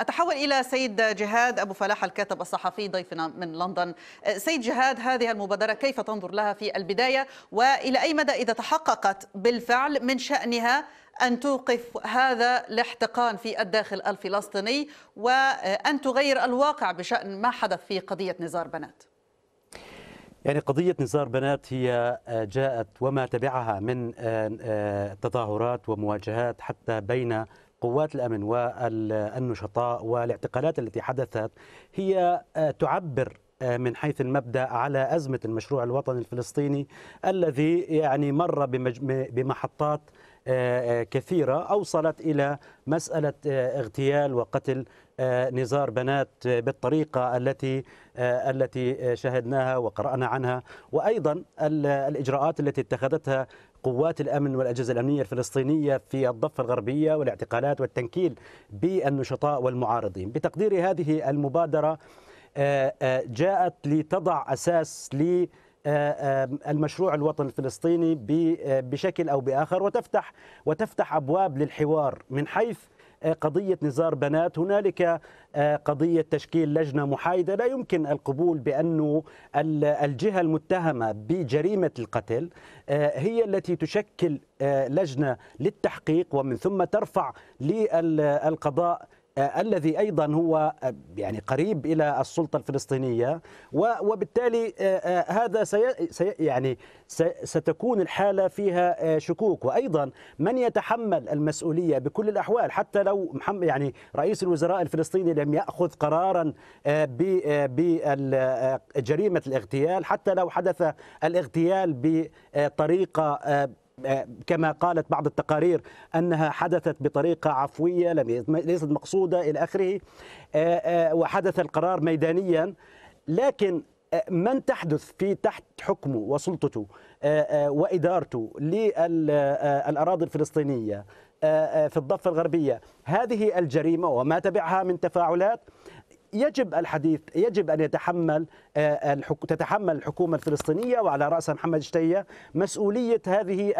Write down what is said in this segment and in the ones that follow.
أتحول إلى سيد جهاد أبو فلاح الكاتب الصحفي ضيفنا من لندن أه، سيد جهاد هذه المبادرة كيف تنظر لها في البداية وإلى أي مدى إذا تحققت بالفعل من شأنها أن توقف هذا الاحتقان في الداخل الفلسطيني وأن تغير الواقع بشأن ما حدث في قضية نزار بنات يعني قضية نزار بنات هي أه، جاءت وما تبعها من أه، تظاهرات ومواجهات حتى بين قوات الامن والنشطاء والاعتقالات التي حدثت هي آه، تعبر آه، من حيث المبدا على ازمه المشروع الوطني الفلسطيني الذي يعني مر بمحطات آه، كثيره اوصلت الى مساله اغتيال وقتل نزار بنات بالطريقه التي التي شهدناها وقرانا عنها وايضا الاجراءات التي اتخذتها قوات الامن والاجهزه الامنيه الفلسطينيه في الضفه الغربيه والاعتقالات والتنكيل بالنشطاء والمعارضين بتقدير هذه المبادره آه، آه، جاءت لتضع اساس ل آه، المشروع الوطني الفلسطيني بشكل او باخر وتفتح وتفتح ابواب للحوار من حيث قضية نزار بنات هنالك آه، قضية تشكيل لجنة محايدة لا يمكن القبول بأن الجهة المتهمة بجريمة القتل آه، هي التي تشكل آه، لجنة للتحقيق ومن ثم ترفع للقضاء الذي ايضا هو يعني قريب الى السلطه الفلسطينيه وبالتالي هذا سي يعني ستكون الحاله فيها شكوك وايضا من يتحمل المسؤوليه بكل الاحوال حتى لو محمد يعني رئيس الوزراء الفلسطيني لم ياخذ قرارا بجريمه الاغتيال حتى لو حدث الاغتيال بطريقه كما قالت بعض التقارير أنها حدثت بطريقة عفوية ليست مقصودة إلى آخره آه، آه، وحدث القرار ميدانيا لكن آه، من تحدث في تحت حكمه وسلطته وإدارته للأراضي الفلسطينية في الضفة الغربية هذه الجريمة وما تبعها من تفاعلات يجب الحديث يجب ان يتحمل آه، تتحمل الحكومه الفلسطينيه وعلى راسها محمد شتيه مسؤوليه هذه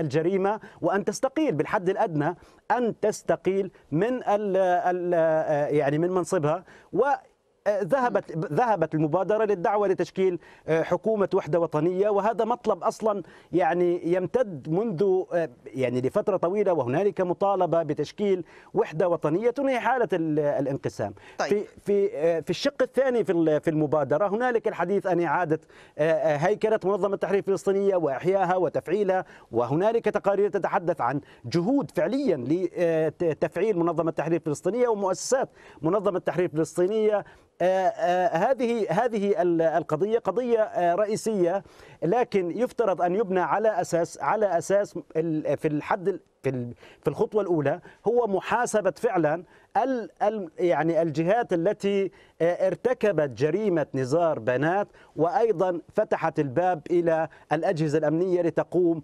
الجريمه وان تستقيل بالحد الادنى ان تستقيل من آه، يعني من منصبها ذهبت ذهبت المبادره للدعوه لتشكيل آه، حكومه وحده وطنيه وهذا مطلب اصلا يعني يمتد منذ آه، يعني لفتره طويله وهنالك مطالبه بتشكيل وحده وطنيه تنهي حاله الانقسام طيب. في في آه، في الشق الثاني في في المبادره هنالك الحديث عن اعاده هيكله منظمه التحرير الفلسطينيه واحيائها وتفعيلها وهنالك تقارير تتحدث عن جهود فعليا لتفعيل منظمه التحرير الفلسطينيه ومؤسسات منظمه التحرير الفلسطينيه آه، آه، هذه هذه القضيه قضيه آه، رئيسيه لكن يفترض ان يبنى على اساس على اساس في الحد في في الخطوه الاولى هو محاسبه فعلا يعني الجهات التي آه، ارتكبت جريمه نزار بنات وايضا فتحت الباب الى الاجهزه الامنيه لتقوم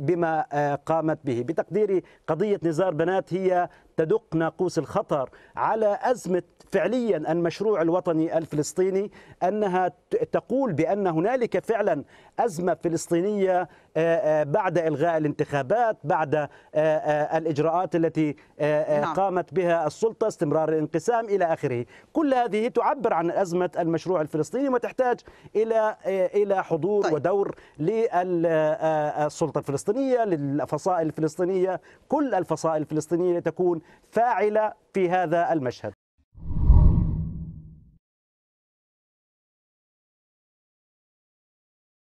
بما آه، قامت به بتقديري قضيه نزار بنات هي تدق ناقوس الخطر على ازمه فعليا المشروع الوطني الفلسطيني انها تقول بان هنالك فعلا ازمه فلسطينيه آه، بعد الغاء الانتخابات بعد آه، آه، الإجراءات التي آه، نعم. قامت بها السلطة استمرار الانقسام إلى آخره كل هذه تعبر عن أزمة المشروع الفلسطيني وتحتاج إلى إلى حضور طيب. ودور للسلطة الفلسطينية للفصائل الفلسطينية كل الفصائل الفلسطينية لتكون فاعلة في هذا المشهد